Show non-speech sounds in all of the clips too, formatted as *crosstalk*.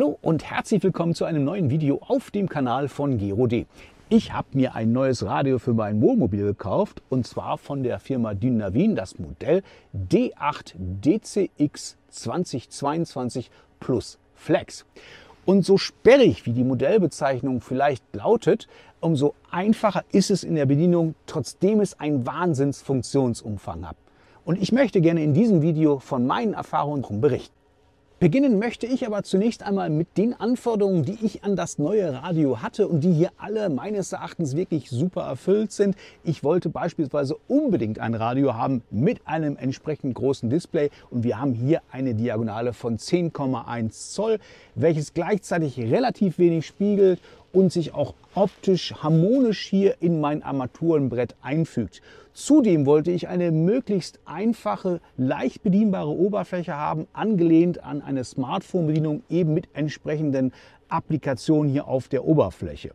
Hallo und herzlich willkommen zu einem neuen Video auf dem Kanal von GeroD. Ich habe mir ein neues Radio für mein Wohnmobil gekauft und zwar von der Firma Dynavin das Modell D8 DCX 2022 Plus Flex. Und so sperrig wie die Modellbezeichnung vielleicht lautet, umso einfacher ist es in der Bedienung, trotzdem es einen Wahnsinnsfunktionsumfang hat. Und ich möchte gerne in diesem Video von meinen Erfahrungen berichten. Beginnen möchte ich aber zunächst einmal mit den Anforderungen, die ich an das neue Radio hatte und die hier alle meines Erachtens wirklich super erfüllt sind. Ich wollte beispielsweise unbedingt ein Radio haben mit einem entsprechend großen Display und wir haben hier eine Diagonale von 10,1 Zoll, welches gleichzeitig relativ wenig spiegelt und sich auch optisch harmonisch hier in mein Armaturenbrett einfügt. Zudem wollte ich eine möglichst einfache, leicht bedienbare Oberfläche haben, angelehnt an eine Smartphone-Bedienung eben mit entsprechenden Applikationen hier auf der Oberfläche.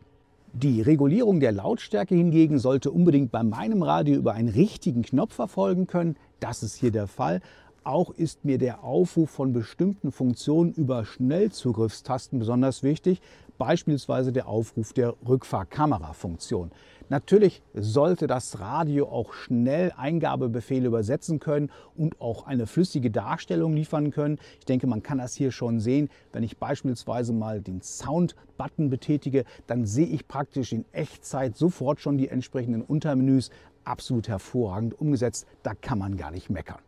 Die Regulierung der Lautstärke hingegen sollte unbedingt bei meinem Radio über einen richtigen Knopf erfolgen können. Das ist hier der Fall. Auch ist mir der Aufruf von bestimmten Funktionen über Schnellzugriffstasten besonders wichtig, beispielsweise der Aufruf der Rückfahrkamera-Funktion. Natürlich sollte das Radio auch schnell Eingabebefehle übersetzen können und auch eine flüssige Darstellung liefern können. Ich denke, man kann das hier schon sehen. Wenn ich beispielsweise mal den Sound-Button betätige, dann sehe ich praktisch in Echtzeit sofort schon die entsprechenden Untermenüs. Absolut hervorragend umgesetzt, da kann man gar nicht meckern.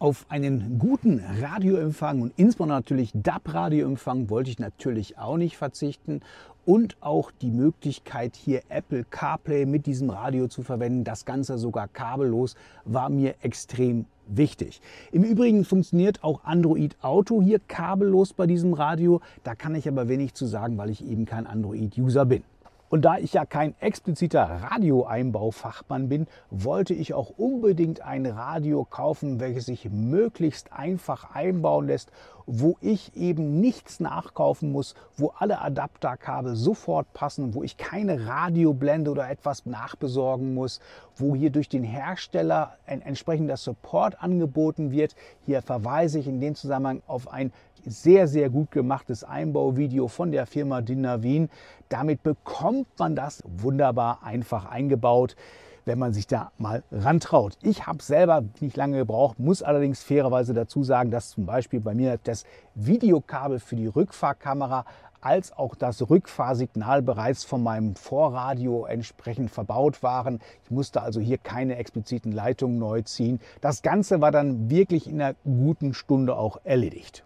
Auf einen guten Radioempfang und insbesondere natürlich DAB-Radioempfang wollte ich natürlich auch nicht verzichten und auch die Möglichkeit hier Apple CarPlay mit diesem Radio zu verwenden, das Ganze sogar kabellos, war mir extrem wichtig. Im Übrigen funktioniert auch Android Auto hier kabellos bei diesem Radio, da kann ich aber wenig zu sagen, weil ich eben kein Android-User bin. Und da ich ja kein expliziter Radioeinbaufachmann bin, wollte ich auch unbedingt ein Radio kaufen, welches sich möglichst einfach einbauen lässt, wo ich eben nichts nachkaufen muss, wo alle Adapterkabel sofort passen, wo ich keine Radioblende oder etwas nachbesorgen muss, wo hier durch den Hersteller ein entsprechender Support angeboten wird. Hier verweise ich in dem Zusammenhang auf ein sehr, sehr gut gemachtes Einbauvideo von der Firma Dinavin. Damit bekommt man das wunderbar einfach eingebaut wenn man sich da mal rantraut. Ich habe selber nicht lange gebraucht, muss allerdings fairerweise dazu sagen, dass zum Beispiel bei mir das Videokabel für die Rückfahrkamera als auch das Rückfahrsignal bereits von meinem Vorradio entsprechend verbaut waren. Ich musste also hier keine expliziten Leitungen neu ziehen. Das Ganze war dann wirklich in einer guten Stunde auch erledigt.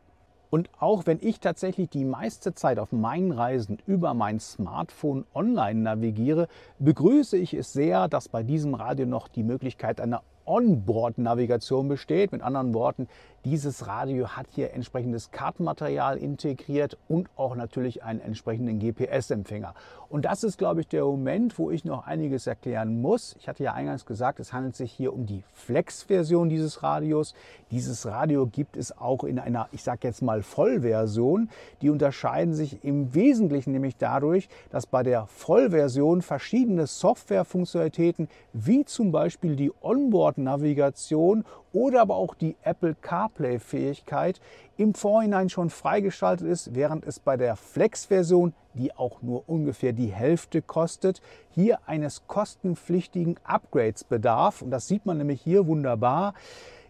Und auch wenn ich tatsächlich die meiste Zeit auf meinen Reisen über mein Smartphone online navigiere, begrüße ich es sehr, dass bei diesem Radio noch die Möglichkeit einer Onboard-Navigation besteht. Mit anderen Worten, dieses Radio hat hier entsprechendes Kartenmaterial integriert und auch natürlich einen entsprechenden GPS-Empfänger. Und das ist, glaube ich, der Moment, wo ich noch einiges erklären muss. Ich hatte ja eingangs gesagt, es handelt sich hier um die Flex-Version dieses Radios. Dieses Radio gibt es auch in einer, ich sage jetzt mal, Vollversion. Die unterscheiden sich im Wesentlichen nämlich dadurch, dass bei der Vollversion verschiedene Software-Funktionalitäten, wie zum Beispiel die Onboard-Navigation oder aber auch die Apple CarPlay CarPlay-Fähigkeit im Vorhinein schon freigeschaltet ist, während es bei der Flex-Version, die auch nur ungefähr die Hälfte kostet, hier eines kostenpflichtigen Upgrades bedarf. Und das sieht man nämlich hier wunderbar.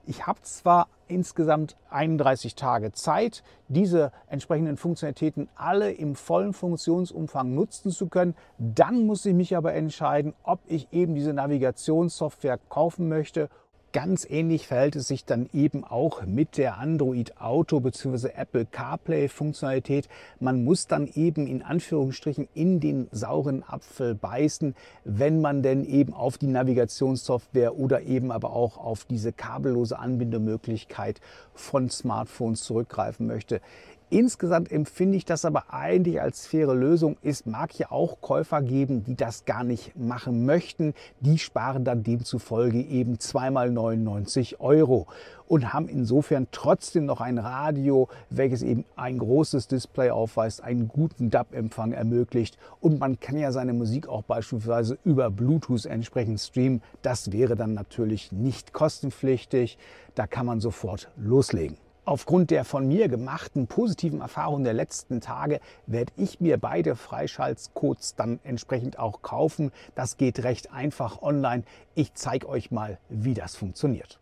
Ich habe zwar insgesamt 31 Tage Zeit, diese entsprechenden Funktionalitäten alle im vollen Funktionsumfang nutzen zu können. Dann muss ich mich aber entscheiden, ob ich eben diese Navigationssoftware kaufen möchte Ganz ähnlich verhält es sich dann eben auch mit der Android Auto bzw. Apple CarPlay Funktionalität. Man muss dann eben in Anführungsstrichen in den sauren Apfel beißen, wenn man denn eben auf die Navigationssoftware oder eben aber auch auf diese kabellose Anbindemöglichkeit von Smartphones zurückgreifen möchte. Insgesamt empfinde ich das aber eigentlich als faire Lösung. Es mag ja auch Käufer geben, die das gar nicht machen möchten. Die sparen dann demzufolge eben zweimal 99 Euro und haben insofern trotzdem noch ein Radio, welches eben ein großes Display aufweist, einen guten DAB-Empfang ermöglicht und man kann ja seine Musik auch beispielsweise über Bluetooth entsprechend streamen. Das wäre dann natürlich nicht kostenpflichtig. Da kann man sofort loslegen. Aufgrund der von mir gemachten positiven Erfahrungen der letzten Tage werde ich mir beide Freischaltcodes dann entsprechend auch kaufen. Das geht recht einfach online. Ich zeige euch mal, wie das funktioniert.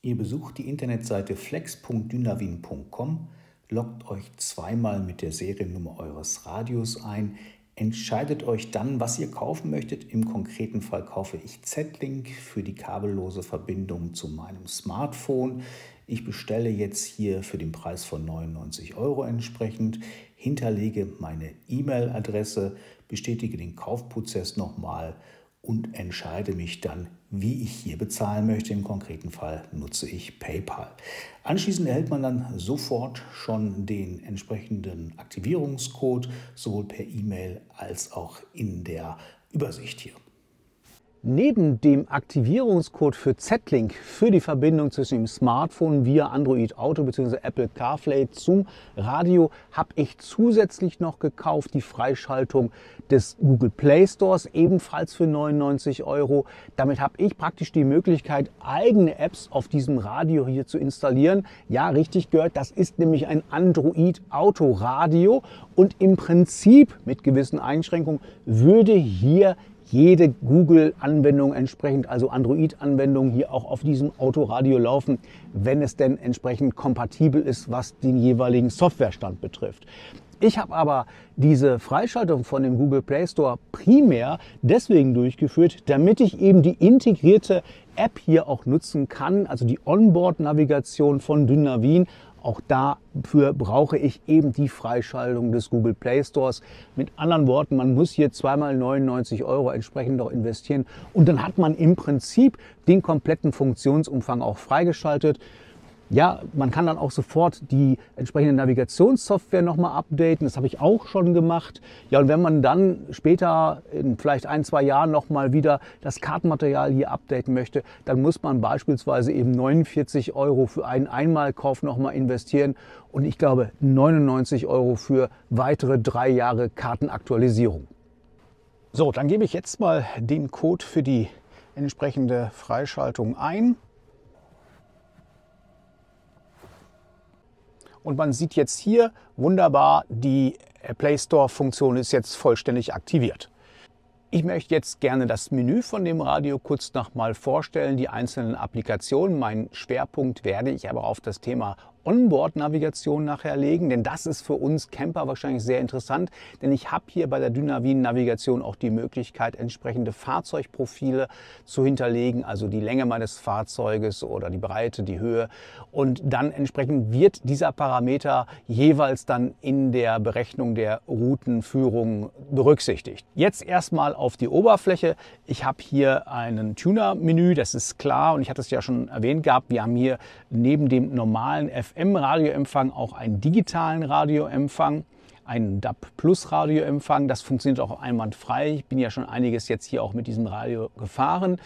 Ihr besucht die Internetseite flex.dynavin.com, lockt euch zweimal mit der Seriennummer eures Radios ein, entscheidet euch dann, was ihr kaufen möchtet. Im konkreten Fall kaufe ich Z-Link für die kabellose Verbindung zu meinem Smartphone. Ich bestelle jetzt hier für den Preis von 99 Euro entsprechend, hinterlege meine E-Mail-Adresse, bestätige den Kaufprozess nochmal und entscheide mich dann, wie ich hier bezahlen möchte. Im konkreten Fall nutze ich PayPal. Anschließend erhält man dann sofort schon den entsprechenden Aktivierungscode, sowohl per E-Mail als auch in der Übersicht hier. Neben dem Aktivierungscode für Z-Link für die Verbindung zwischen dem Smartphone via Android Auto bzw. Apple CarPlay zum Radio habe ich zusätzlich noch gekauft die Freischaltung des Google Play Stores ebenfalls für 99 Euro. Damit habe ich praktisch die Möglichkeit, eigene Apps auf diesem Radio hier zu installieren. Ja, richtig gehört, das ist nämlich ein Android Auto Radio und im Prinzip mit gewissen Einschränkungen würde hier jede Google-Anwendung entsprechend, also Android-Anwendung hier auch auf diesem Autoradio laufen, wenn es denn entsprechend kompatibel ist, was den jeweiligen Softwarestand betrifft. Ich habe aber diese Freischaltung von dem Google Play Store primär deswegen durchgeführt, damit ich eben die integrierte App hier auch nutzen kann, also die Onboard-Navigation von Dynavin auch dafür brauche ich eben die Freischaltung des Google Play Stores. Mit anderen Worten, man muss hier zweimal 99 Euro entsprechend auch investieren und dann hat man im Prinzip den kompletten Funktionsumfang auch freigeschaltet. Ja, man kann dann auch sofort die entsprechende Navigationssoftware nochmal updaten. Das habe ich auch schon gemacht. Ja, und wenn man dann später in vielleicht ein, zwei Jahren nochmal wieder das Kartenmaterial hier updaten möchte, dann muss man beispielsweise eben 49 Euro für einen Einmalkauf nochmal investieren und ich glaube 99 Euro für weitere drei Jahre Kartenaktualisierung. So, dann gebe ich jetzt mal den Code für die entsprechende Freischaltung ein. Und man sieht jetzt hier wunderbar, die Play Store-Funktion ist jetzt vollständig aktiviert. Ich möchte jetzt gerne das Menü von dem Radio kurz nochmal vorstellen, die einzelnen Applikationen. Mein Schwerpunkt werde ich aber auf das Thema Onboard-Navigation nachher legen, denn das ist für uns Camper wahrscheinlich sehr interessant, denn ich habe hier bei der Dynavin-Navigation auch die Möglichkeit, entsprechende Fahrzeugprofile zu hinterlegen, also die Länge meines Fahrzeuges oder die Breite, die Höhe und dann entsprechend wird dieser Parameter jeweils dann in der Berechnung der Routenführung berücksichtigt. Jetzt erstmal auf die Oberfläche. Ich habe hier einen Tuner-Menü, das ist klar und ich hatte es ja schon erwähnt gehabt, wir haben hier neben dem normalen FS FM-Radioempfang auch einen digitalen Radioempfang, einen DAB Plus Radioempfang. Das funktioniert auch einwandfrei. Ich bin ja schon einiges jetzt hier auch mit diesem Radio gefahren.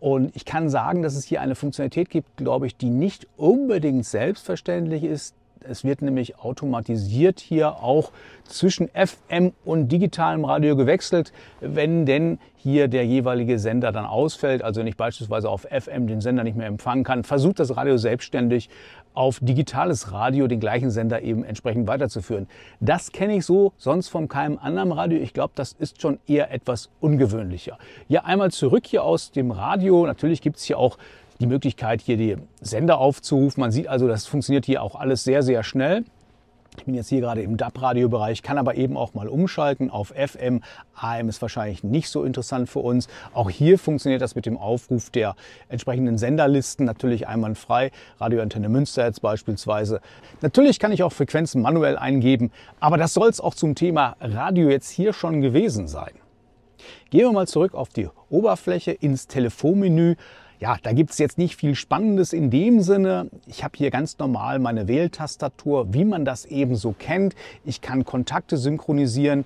Und ich kann sagen, dass es hier eine Funktionalität gibt, glaube ich, die nicht unbedingt selbstverständlich ist, es wird nämlich automatisiert hier auch zwischen FM und digitalem Radio gewechselt, wenn denn hier der jeweilige Sender dann ausfällt, also wenn ich beispielsweise auf FM den Sender nicht mehr empfangen kann, versucht das Radio selbstständig auf digitales Radio den gleichen Sender eben entsprechend weiterzuführen. Das kenne ich so sonst von keinem anderen Radio. Ich glaube, das ist schon eher etwas ungewöhnlicher. Ja, einmal zurück hier aus dem Radio. Natürlich gibt es hier auch die Möglichkeit, hier die Sender aufzurufen. Man sieht also, das funktioniert hier auch alles sehr, sehr schnell. Ich bin jetzt hier gerade im DAB-Radio-Bereich, kann aber eben auch mal umschalten auf FM. AM ist wahrscheinlich nicht so interessant für uns. Auch hier funktioniert das mit dem Aufruf der entsprechenden Senderlisten natürlich einwandfrei. Radioantenne Münster jetzt beispielsweise. Natürlich kann ich auch Frequenzen manuell eingeben, aber das soll es auch zum Thema Radio jetzt hier schon gewesen sein. Gehen wir mal zurück auf die Oberfläche ins Telefonmenü, ja, da gibt es jetzt nicht viel Spannendes in dem Sinne. Ich habe hier ganz normal meine Wähltastatur, wie man das eben so kennt. Ich kann Kontakte synchronisieren.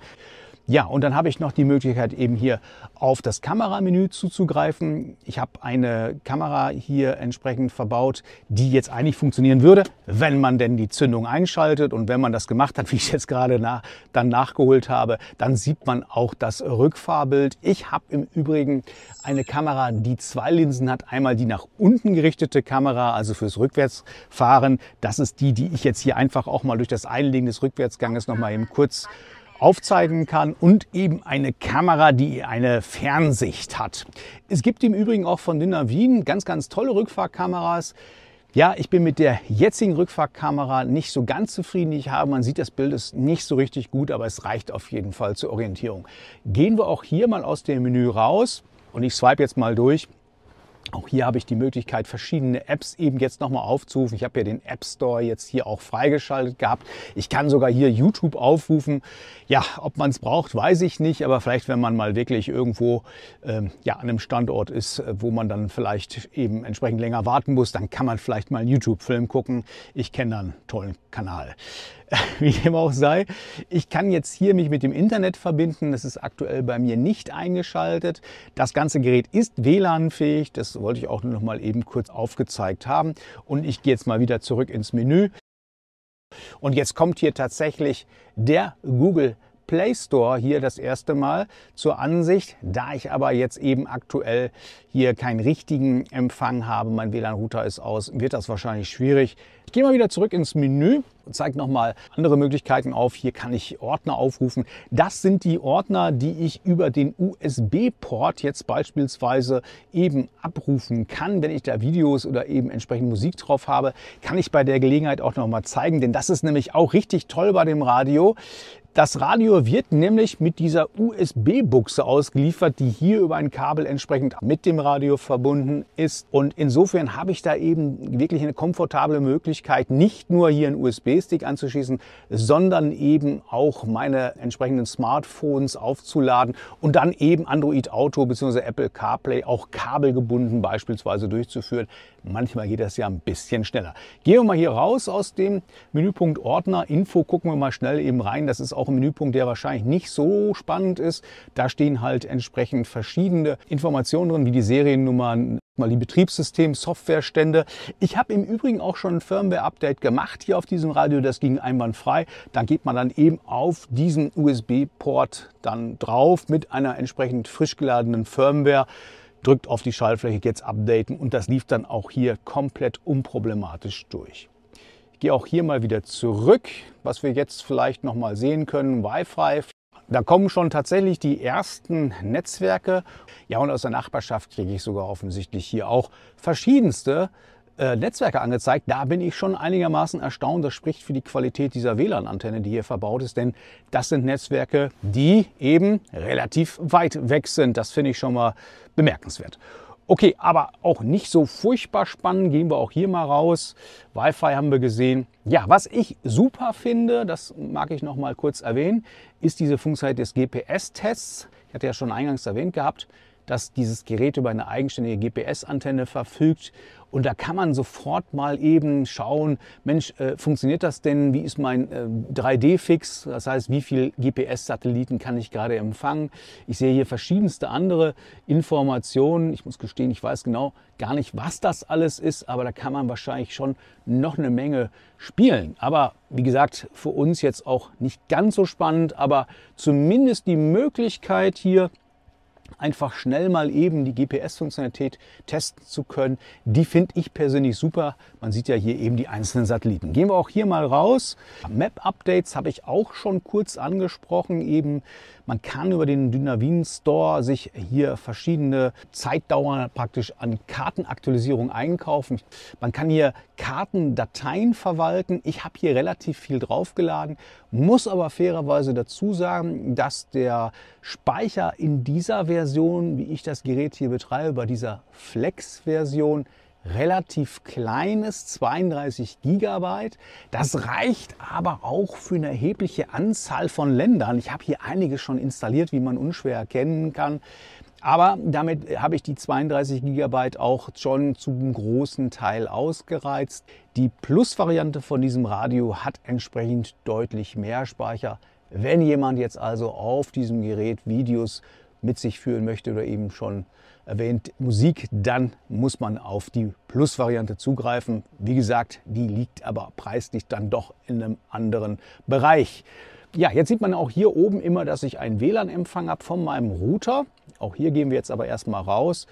Ja, und dann habe ich noch die Möglichkeit eben hier auf das Kameramenü zuzugreifen. Ich habe eine Kamera hier entsprechend verbaut, die jetzt eigentlich funktionieren würde, wenn man denn die Zündung einschaltet und wenn man das gemacht hat, *laughs* wie ich jetzt gerade nach, dann nachgeholt habe, dann sieht man auch das Rückfahrbild. Ich habe im Übrigen eine Kamera, die zwei Linsen hat. Einmal die nach unten gerichtete Kamera, also fürs Rückwärtsfahren. Das ist die, die ich jetzt hier einfach auch mal durch das Einlegen des Rückwärtsganges nochmal eben kurz aufzeigen kann und eben eine Kamera, die eine Fernsicht hat. Es gibt im Übrigen auch von Wien ganz, ganz tolle Rückfahrkameras. Ja, ich bin mit der jetzigen Rückfahrkamera nicht so ganz zufrieden, die ich habe. Man sieht, das Bild ist nicht so richtig gut, aber es reicht auf jeden Fall zur Orientierung. Gehen wir auch hier mal aus dem Menü raus und ich swipe jetzt mal durch auch hier habe ich die Möglichkeit, verschiedene Apps eben jetzt nochmal aufzurufen. Ich habe ja den App Store jetzt hier auch freigeschaltet gehabt. Ich kann sogar hier YouTube aufrufen. Ja, ob man es braucht, weiß ich nicht. Aber vielleicht, wenn man mal wirklich irgendwo ähm, ja, an einem Standort ist, äh, wo man dann vielleicht eben entsprechend länger warten muss, dann kann man vielleicht mal einen YouTube-Film gucken. Ich kenne da einen tollen Kanal. *laughs* wie dem auch sei. Ich kann jetzt hier mich mit dem Internet verbinden. Das ist aktuell bei mir nicht eingeschaltet. Das ganze Gerät ist WLAN-fähig. Das wollte ich auch nur noch mal eben kurz aufgezeigt haben. Und ich gehe jetzt mal wieder zurück ins Menü. Und jetzt kommt hier tatsächlich der Google Play Store hier das erste Mal zur Ansicht. Da ich aber jetzt eben aktuell hier keinen richtigen Empfang habe, mein WLAN-Router ist aus, wird das wahrscheinlich schwierig. Ich gehe mal wieder zurück ins Menü und zeige nochmal andere Möglichkeiten auf. Hier kann ich Ordner aufrufen. Das sind die Ordner, die ich über den USB-Port jetzt beispielsweise eben abrufen kann. Wenn ich da Videos oder eben entsprechend Musik drauf habe, kann ich bei der Gelegenheit auch nochmal zeigen, denn das ist nämlich auch richtig toll bei dem Radio. Das Radio wird nämlich mit dieser USB-Buchse ausgeliefert, die hier über ein Kabel entsprechend mit dem Radio verbunden ist. Und insofern habe ich da eben wirklich eine komfortable Möglichkeit, nicht nur hier einen USB-Stick anzuschließen, sondern eben auch meine entsprechenden Smartphones aufzuladen und dann eben Android Auto bzw. Apple CarPlay auch kabelgebunden beispielsweise durchzuführen. Manchmal geht das ja ein bisschen schneller. Gehen wir mal hier raus aus dem Menüpunkt Ordner, Info, gucken wir mal schnell eben rein. Das ist auch im Menüpunkt, der wahrscheinlich nicht so spannend ist. Da stehen halt entsprechend verschiedene Informationen drin, wie die Seriennummern, mal die Betriebssystem, Softwarestände. Ich habe im Übrigen auch schon ein Firmware-Update gemacht hier auf diesem Radio. Das ging einwandfrei. Da geht man dann eben auf diesen USB-Port dann drauf mit einer entsprechend frisch geladenen Firmware drückt auf die Schaltfläche jetzt updaten und das lief dann auch hier komplett unproblematisch durch gehe auch hier mal wieder zurück, was wir jetzt vielleicht noch mal sehen können, Wi-Fi. Da kommen schon tatsächlich die ersten Netzwerke. Ja, und aus der Nachbarschaft kriege ich sogar offensichtlich hier auch verschiedenste äh, Netzwerke angezeigt. Da bin ich schon einigermaßen erstaunt. Das spricht für die Qualität dieser WLAN-Antenne, die hier verbaut ist. Denn das sind Netzwerke, die eben relativ weit weg sind. Das finde ich schon mal bemerkenswert. Okay, aber auch nicht so furchtbar spannend. Gehen wir auch hier mal raus. Wi-Fi haben wir gesehen. Ja, was ich super finde, das mag ich noch mal kurz erwähnen, ist diese Funktion des GPS-Tests. Ich hatte ja schon eingangs erwähnt gehabt, dass dieses Gerät über eine eigenständige GPS-Antenne verfügt und da kann man sofort mal eben schauen, Mensch, äh, funktioniert das denn? Wie ist mein äh, 3D-Fix? Das heißt, wie viel GPS-Satelliten kann ich gerade empfangen? Ich sehe hier verschiedenste andere Informationen. Ich muss gestehen, ich weiß genau gar nicht, was das alles ist, aber da kann man wahrscheinlich schon noch eine Menge spielen. Aber wie gesagt, für uns jetzt auch nicht ganz so spannend, aber zumindest die Möglichkeit hier, einfach schnell mal eben die GPS-Funktionalität testen zu können. Die finde ich persönlich super. Man sieht ja hier eben die einzelnen Satelliten. Gehen wir auch hier mal raus. Map-Updates habe ich auch schon kurz angesprochen, eben man kann über den Dynavin Store sich hier verschiedene Zeitdauern praktisch an Kartenaktualisierung einkaufen. Man kann hier Kartendateien verwalten. Ich habe hier relativ viel draufgeladen, muss aber fairerweise dazu sagen, dass der Speicher in dieser Version, wie ich das Gerät hier betreibe, bei dieser Flex-Version relativ kleines, 32 Gigabyte. Das reicht aber auch für eine erhebliche Anzahl von Ländern. Ich habe hier einige schon installiert, wie man unschwer erkennen kann. Aber damit habe ich die 32 GB auch schon zum großen Teil ausgereizt. Die Plus-Variante von diesem Radio hat entsprechend deutlich mehr Speicher. Wenn jemand jetzt also auf diesem Gerät Videos mit sich führen möchte oder eben schon erwähnt Musik, dann muss man auf die Plus-Variante zugreifen. Wie gesagt, die liegt aber preislich dann doch in einem anderen Bereich. Ja, jetzt sieht man auch hier oben immer, dass ich einen WLAN-Empfang habe von meinem Router. Auch hier gehen wir jetzt aber erstmal raus.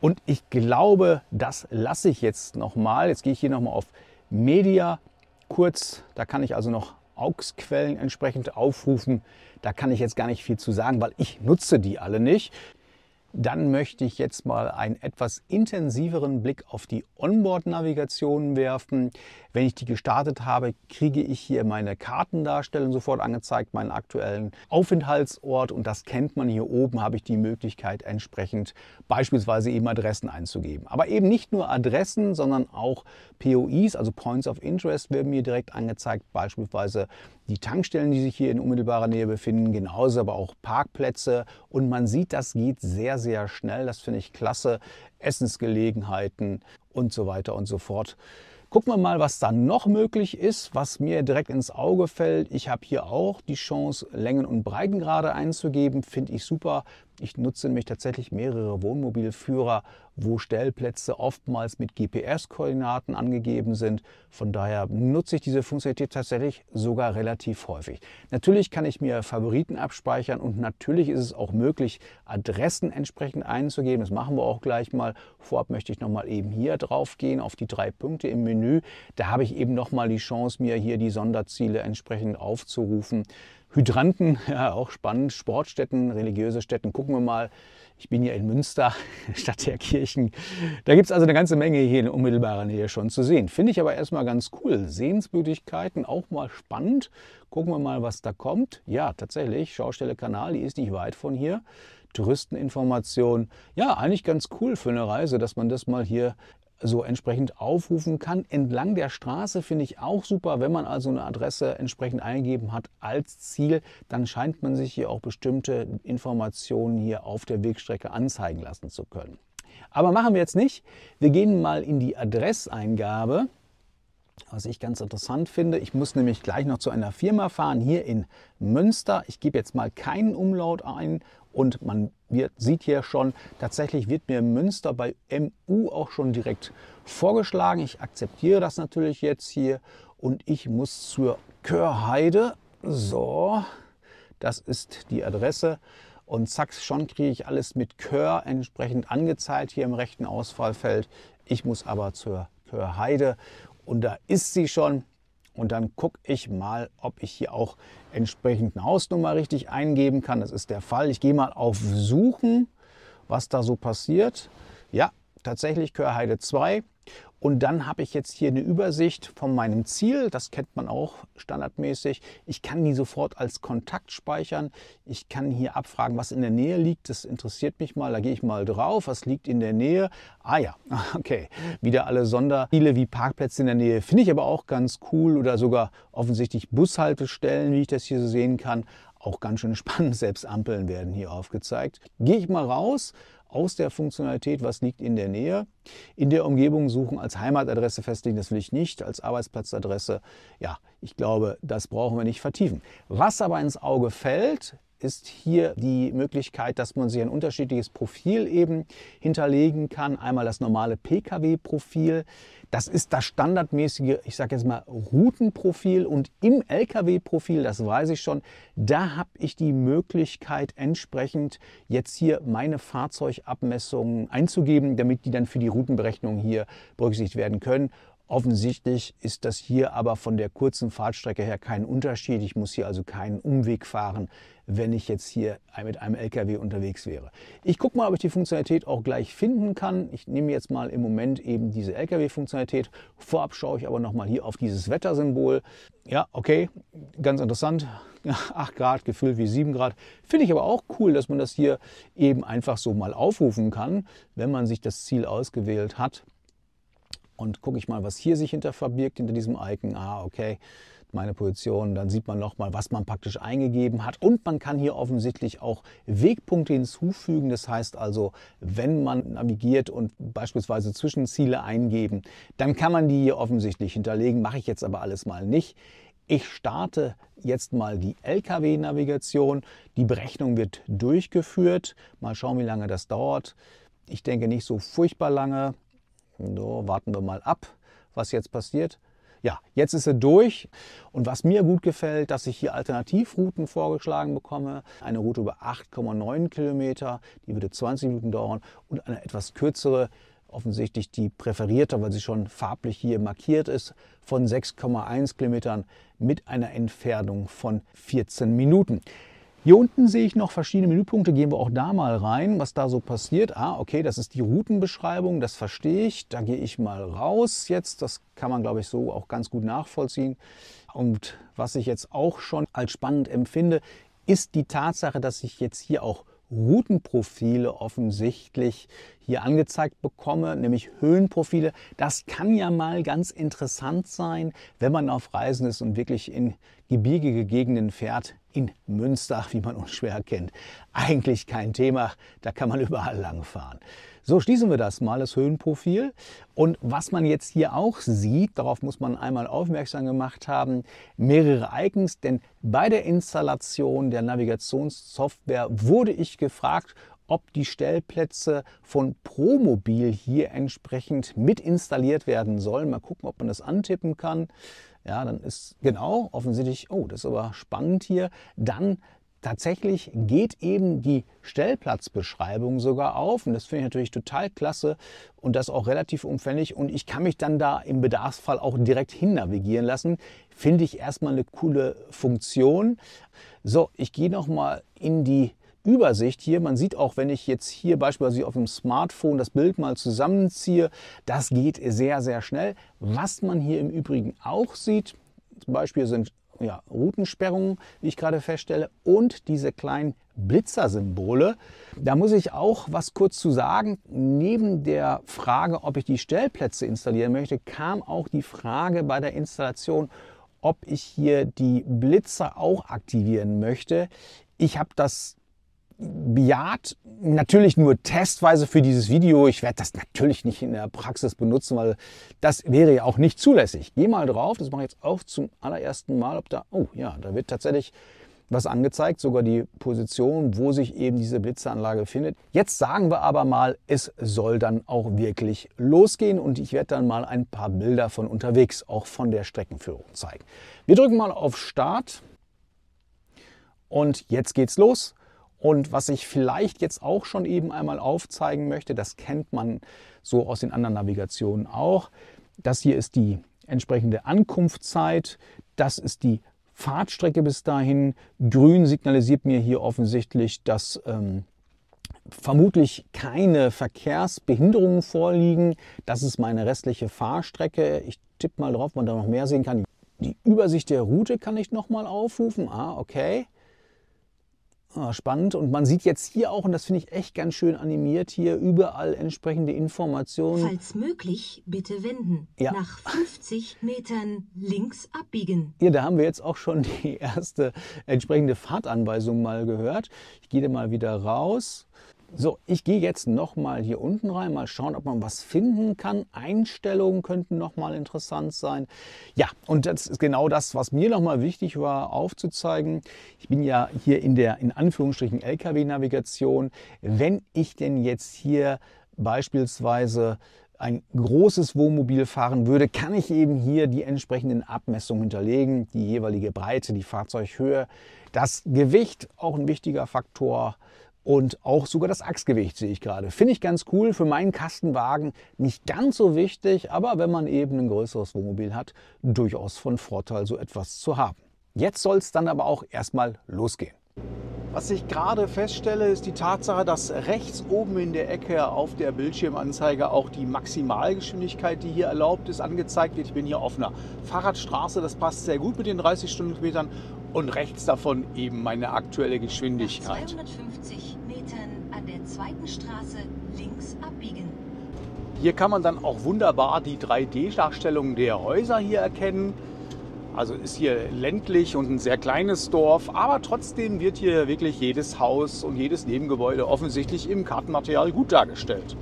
Und ich glaube, das lasse ich jetzt nochmal. Jetzt gehe ich hier nochmal auf Media kurz. Da kann ich also noch AUX-Quellen entsprechend aufrufen. Da kann ich jetzt gar nicht viel zu sagen, weil ich nutze die alle nicht dann möchte ich jetzt mal einen etwas intensiveren Blick auf die Onboard-Navigation werfen. Wenn ich die gestartet habe, kriege ich hier meine Kartendarstellung sofort angezeigt, meinen aktuellen Aufenthaltsort und das kennt man hier oben, habe ich die Möglichkeit entsprechend beispielsweise eben Adressen einzugeben. Aber eben nicht nur Adressen, sondern auch POIs, also Points of Interest werden mir direkt angezeigt, beispielsweise die Tankstellen, die sich hier in unmittelbarer Nähe befinden, genauso aber auch Parkplätze und man sieht, das geht sehr, sehr schnell. Das finde ich klasse. Essensgelegenheiten und so weiter und so fort. Gucken wir mal, was dann noch möglich ist, was mir direkt ins Auge fällt. Ich habe hier auch die Chance, Längen und Breitengrade einzugeben. Finde ich super. Ich nutze nämlich tatsächlich mehrere Wohnmobilführer, wo Stellplätze oftmals mit GPS-Koordinaten angegeben sind. Von daher nutze ich diese Funktionalität tatsächlich sogar relativ häufig. Natürlich kann ich mir Favoriten abspeichern und natürlich ist es auch möglich, Adressen entsprechend einzugeben. Das machen wir auch gleich mal. Vorab möchte ich nochmal eben hier drauf gehen auf die drei Punkte im Menü. Da habe ich eben nochmal die Chance, mir hier die Sonderziele entsprechend aufzurufen. Hydranten, *laughs* ja auch spannend, Sportstätten, religiöse Stätten, gucken wir mal. Ich bin ja in Münster, *laughs* Stadt der Kirchen. Da gibt es also eine ganze Menge hier in unmittelbarer Nähe schon zu sehen. Finde ich aber erstmal ganz cool. Sehenswürdigkeiten auch mal spannend. Gucken wir mal, was da kommt. Ja, tatsächlich, Schaustelle Kanal, die ist nicht weit von hier. Touristeninformation. Ja, eigentlich ganz cool für eine Reise, dass man das mal hier so entsprechend aufrufen kann. Entlang der Straße finde ich auch super, wenn man also eine Adresse entsprechend eingegeben hat als Ziel, dann scheint man sich hier auch bestimmte Informationen hier auf der Wegstrecke anzeigen lassen zu können. Aber machen wir jetzt nicht. Wir gehen mal in die Adresseingabe, was ich ganz interessant finde. Ich muss nämlich gleich noch zu einer Firma fahren, hier in Münster. Ich gebe jetzt mal keinen Umlaut ein und man wird, sieht hier schon, tatsächlich wird mir Münster bei MU auch schon direkt vorgeschlagen. Ich akzeptiere das natürlich jetzt hier und ich muss zur Körheide. So, das ist die Adresse. Und zack, schon kriege ich alles mit Kör entsprechend angezeigt hier im rechten Ausfallfeld. Ich muss aber zur Körheide und da ist sie schon. Und dann gucke ich mal, ob ich hier auch entsprechend eine Hausnummer richtig eingeben kann. Das ist der Fall. Ich gehe mal auf Suchen, was da so passiert. Ja, tatsächlich Körheide 2. Und dann habe ich jetzt hier eine Übersicht von meinem Ziel. Das kennt man auch standardmäßig. Ich kann die sofort als Kontakt speichern. Ich kann hier abfragen, was in der Nähe liegt. Das interessiert mich mal. Da gehe ich mal drauf. Was liegt in der Nähe? Ah ja, *laughs* okay. Wieder alle Sonderziele wie Parkplätze in der Nähe. Finde ich aber auch ganz cool. Oder sogar offensichtlich Bushaltestellen, wie ich das hier so sehen kann. Auch ganz schön *laughs* spannend. Selbst Ampeln werden hier aufgezeigt. Gehe ich mal raus aus der Funktionalität, was liegt in der Nähe. In der Umgebung suchen als Heimatadresse festlegen, das will ich nicht, als Arbeitsplatzadresse, ja, ich glaube, das brauchen wir nicht vertiefen. Was aber ins Auge fällt, ist hier die Möglichkeit, dass man sich ein unterschiedliches Profil eben hinterlegen kann. Einmal das normale Pkw-Profil. Das ist das standardmäßige, ich sage jetzt mal, Routenprofil. Und im Lkw-Profil, das weiß ich schon, da habe ich die Möglichkeit, entsprechend jetzt hier meine Fahrzeugabmessungen einzugeben, damit die dann für die Routenberechnung hier berücksichtigt werden können. Offensichtlich ist das hier aber von der kurzen Fahrtstrecke her kein Unterschied. Ich muss hier also keinen Umweg fahren, wenn ich jetzt hier mit einem LKW unterwegs wäre. Ich gucke mal, ob ich die Funktionalität auch gleich finden kann. Ich nehme jetzt mal im Moment eben diese LKW-Funktionalität. Vorab schaue ich aber nochmal hier auf dieses Wettersymbol. Ja, okay, ganz interessant. 8 Grad, gefühlt wie 7 Grad. Finde ich aber auch cool, dass man das hier eben einfach so mal aufrufen kann, wenn man sich das Ziel ausgewählt hat und gucke ich mal, was hier sich hinter verbirgt, hinter diesem Icon. Ah, okay, meine Position. Dann sieht man nochmal, was man praktisch eingegeben hat. Und man kann hier offensichtlich auch Wegpunkte hinzufügen. Das heißt also, wenn man navigiert und beispielsweise Zwischenziele eingeben, dann kann man die hier offensichtlich hinterlegen. Mache ich jetzt aber alles mal nicht. Ich starte jetzt mal die LKW-Navigation. Die Berechnung wird durchgeführt. Mal schauen, wie lange das dauert. Ich denke nicht so furchtbar lange. So, warten wir mal ab, was jetzt passiert. Ja, jetzt ist sie durch. Und was mir gut gefällt, dass ich hier Alternativrouten vorgeschlagen bekomme. Eine Route über 8,9 Kilometer, die würde 20 Minuten dauern. Und eine etwas kürzere, offensichtlich die präferierte, weil sie schon farblich hier markiert ist, von 6,1 Kilometern mit einer Entfernung von 14 Minuten. Hier unten sehe ich noch verschiedene Menüpunkte, gehen wir auch da mal rein, was da so passiert. Ah, okay, das ist die Routenbeschreibung, das verstehe ich. Da gehe ich mal raus jetzt, das kann man, glaube ich, so auch ganz gut nachvollziehen. Und was ich jetzt auch schon als spannend empfinde, ist die Tatsache, dass ich jetzt hier auch Routenprofile offensichtlich hier angezeigt bekomme, nämlich Höhenprofile. Das kann ja mal ganz interessant sein, wenn man auf Reisen ist und wirklich in gebirgige Gegenden fährt, in Münster, wie man uns schwer kennt, eigentlich kein Thema. Da kann man überall langfahren. So schließen wir das mal, das Höhenprofil. Und was man jetzt hier auch sieht, darauf muss man einmal aufmerksam gemacht haben, mehrere Icons, denn bei der Installation der Navigationssoftware wurde ich gefragt, ob die Stellplätze von Promobil hier entsprechend mit installiert werden sollen. Mal gucken, ob man das antippen kann. Ja, dann ist genau offensichtlich, oh, das ist aber spannend hier. Dann tatsächlich geht eben die Stellplatzbeschreibung sogar auf. Und das finde ich natürlich total klasse und das auch relativ umfänglich. Und ich kann mich dann da im Bedarfsfall auch direkt hin navigieren lassen. Finde ich erstmal eine coole Funktion. So, ich gehe nochmal in die Übersicht hier. Man sieht auch, wenn ich jetzt hier beispielsweise auf dem Smartphone das Bild mal zusammenziehe, das geht sehr, sehr schnell. Was man hier im Übrigen auch sieht, zum Beispiel sind ja, Routensperrungen, wie ich gerade feststelle, und diese kleinen Blitzersymbole. Da muss ich auch was kurz zu sagen. Neben der Frage, ob ich die Stellplätze installieren möchte, kam auch die Frage bei der Installation, ob ich hier die Blitzer auch aktivieren möchte. Ich habe das bejaht. Natürlich nur testweise für dieses Video. Ich werde das natürlich nicht in der Praxis benutzen, weil das wäre ja auch nicht zulässig. Geh mal drauf, das mache ich jetzt auch zum allerersten Mal, ob da, oh ja, da wird tatsächlich was angezeigt, sogar die Position, wo sich eben diese Blitzeranlage findet. Jetzt sagen wir aber mal, es soll dann auch wirklich losgehen und ich werde dann mal ein paar Bilder von unterwegs, auch von der Streckenführung zeigen. Wir drücken mal auf Start. Und jetzt geht's los. Und was ich vielleicht jetzt auch schon eben einmal aufzeigen möchte, das kennt man so aus den anderen Navigationen auch. Das hier ist die entsprechende Ankunftszeit. Das ist die Fahrtstrecke bis dahin. Grün signalisiert mir hier offensichtlich, dass ähm, vermutlich keine Verkehrsbehinderungen vorliegen. Das ist meine restliche Fahrstrecke. Ich tippe mal drauf, ob man da noch mehr sehen kann. Die Übersicht der Route kann ich nochmal aufrufen. Ah, okay. Ah, spannend. Und man sieht jetzt hier auch, und das finde ich echt ganz schön animiert, hier überall entsprechende Informationen. Falls möglich, bitte wenden. Ja. Nach 50 Metern links abbiegen. Ja, da haben wir jetzt auch schon die erste entsprechende Fahrtanweisung mal gehört. Ich gehe da mal wieder raus. So, ich gehe jetzt nochmal hier unten rein, mal schauen, ob man was finden kann. Einstellungen könnten nochmal interessant sein. Ja, und das ist genau das, was mir nochmal wichtig war aufzuzeigen. Ich bin ja hier in der, in Anführungsstrichen, LKW-Navigation. Wenn ich denn jetzt hier beispielsweise ein großes Wohnmobil fahren würde, kann ich eben hier die entsprechenden Abmessungen hinterlegen, die jeweilige Breite, die Fahrzeughöhe, das Gewicht, auch ein wichtiger Faktor, und auch sogar das Achsgewicht sehe ich gerade. Finde ich ganz cool für meinen Kastenwagen. Nicht ganz so wichtig, aber wenn man eben ein größeres Wohnmobil hat, durchaus von Vorteil, so etwas zu haben. Jetzt soll es dann aber auch erstmal losgehen. Was ich gerade feststelle, ist die Tatsache, dass rechts oben in der Ecke auf der Bildschirmanzeige auch die Maximalgeschwindigkeit, die hier erlaubt ist, angezeigt wird. Ich bin hier auf einer Fahrradstraße, das passt sehr gut mit den 30 Stundenkilometern und rechts davon eben meine aktuelle Geschwindigkeit. Nach 250 Metern an der zweiten Straße links abbiegen. Hier kann man dann auch wunderbar die 3D-Darstellung der Häuser hier erkennen. Also ist hier ländlich und ein sehr kleines Dorf, aber trotzdem wird hier wirklich jedes Haus und jedes Nebengebäude offensichtlich im Kartenmaterial gut dargestellt.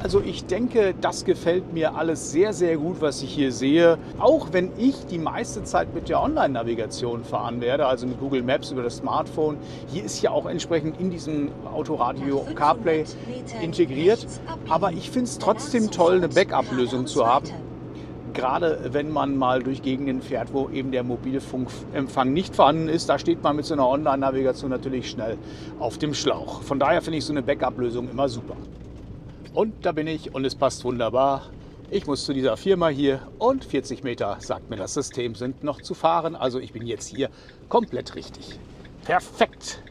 Also ich denke, das gefällt mir alles sehr, sehr gut, was ich hier sehe. Auch wenn ich die meiste Zeit mit der Online-Navigation fahren werde, also mit Google Maps über das Smartphone. Hier ist ja auch entsprechend in diesem Autoradio CarPlay integriert. Aber ich finde es trotzdem toll, eine Backup-Lösung zu haben gerade wenn man mal durch Gegenden fährt, wo eben der mobile Funkempfang nicht vorhanden ist, da steht man mit so einer Online-Navigation natürlich schnell auf dem Schlauch. Von daher finde ich so eine Backup-Lösung immer super. Und da bin ich und es passt wunderbar. Ich muss zu dieser Firma hier und 40 Meter, sagt mir das System, sind noch zu fahren. Also ich bin jetzt hier komplett richtig. Perfekt!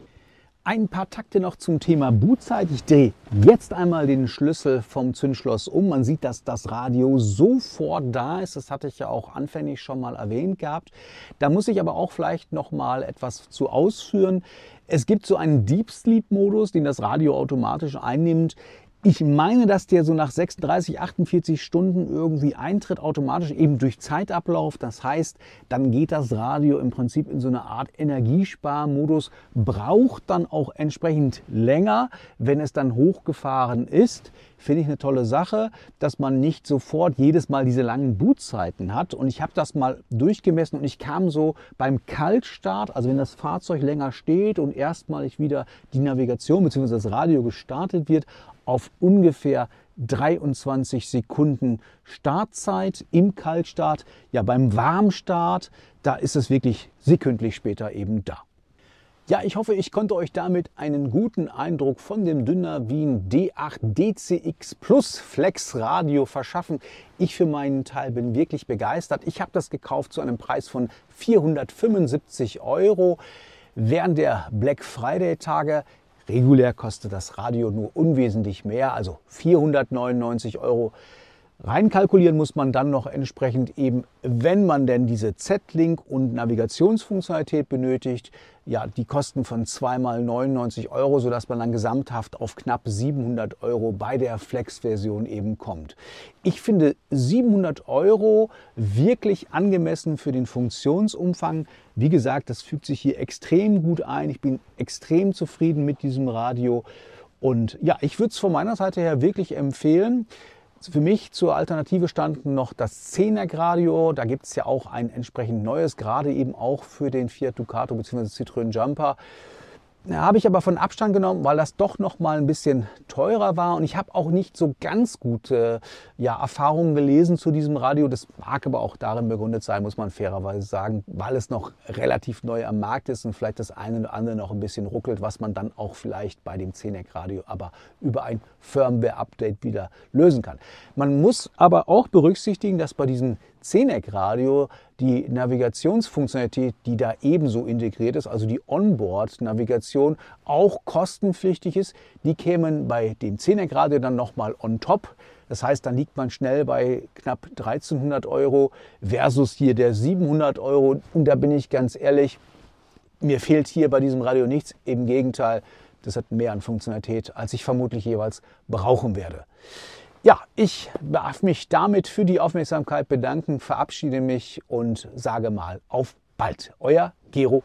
Ein paar Takte noch zum Thema Bootzeit. Ich drehe jetzt einmal den Schlüssel vom Zündschloss um. Man sieht, dass das Radio sofort da ist. Das hatte ich ja auch anfänglich schon mal erwähnt gehabt. Da muss ich aber auch vielleicht noch mal etwas zu ausführen. Es gibt so einen Deep Sleep Modus, den das Radio automatisch einnimmt. Ich meine, dass der so nach 36, 48 Stunden irgendwie eintritt automatisch, eben durch Zeitablauf. Das heißt, dann geht das Radio im Prinzip in so eine Art Energiesparmodus, braucht dann auch entsprechend länger, wenn es dann hochgefahren ist. Finde ich eine tolle Sache, dass man nicht sofort jedes Mal diese langen Bootzeiten hat. Und ich habe das mal durchgemessen und ich kam so beim Kaltstart, also wenn das Fahrzeug länger steht und erstmalig wieder die Navigation bzw. das Radio gestartet wird, auf ungefähr 23 Sekunden Startzeit im Kaltstart. Ja, beim Warmstart, da ist es wirklich sekündlich später eben da. Ja, ich hoffe, ich konnte euch damit einen guten Eindruck von dem Dünner Wien D8 DCX Plus Flex Radio verschaffen. Ich für meinen Teil bin wirklich begeistert. Ich habe das gekauft zu einem Preis von 475 Euro. Während der Black Friday Tage Regulär kostet das Radio nur unwesentlich mehr, also 499 Euro. Reinkalkulieren muss man dann noch entsprechend eben, wenn man denn diese Z-Link und Navigationsfunktionalität benötigt, ja, die Kosten von 2 mal 99 Euro, sodass man dann gesamthaft auf knapp 700 Euro bei der Flex-Version eben kommt. Ich finde 700 Euro wirklich angemessen für den Funktionsumfang. Wie gesagt, das fügt sich hier extrem gut ein. Ich bin extrem zufrieden mit diesem Radio. Und ja, ich würde es von meiner Seite her wirklich empfehlen. Für mich zur Alternative standen noch das 10er Gradio. Da gibt es ja auch ein entsprechend neues, gerade eben auch für den Fiat Ducato bzw. Citroën Jumper. Ja, habe ich aber von Abstand genommen, weil das doch noch mal ein bisschen teurer war und ich habe auch nicht so ganz gute ja, Erfahrungen gelesen zu diesem Radio. Das mag aber auch darin begründet sein, muss man fairerweise sagen, weil es noch relativ neu am Markt ist und vielleicht das eine oder andere noch ein bisschen ruckelt, was man dann auch vielleicht bei dem 10 e Radio aber über ein Firmware-Update wieder lösen kann. Man muss aber auch berücksichtigen, dass bei diesem 10 e Radio die Navigationsfunktionalität, die da ebenso integriert ist, also die Onboard-Navigation, auch kostenpflichtig ist. Die kämen bei dem 10er gerade dann nochmal on top. Das heißt, dann liegt man schnell bei knapp 1300 Euro versus hier der 700 Euro. Und da bin ich ganz ehrlich, mir fehlt hier bei diesem Radio nichts. Im Gegenteil, das hat mehr an Funktionalität, als ich vermutlich jeweils brauchen werde. Ja, ich darf mich damit für die Aufmerksamkeit bedanken, verabschiede mich und sage mal auf bald. Euer Gero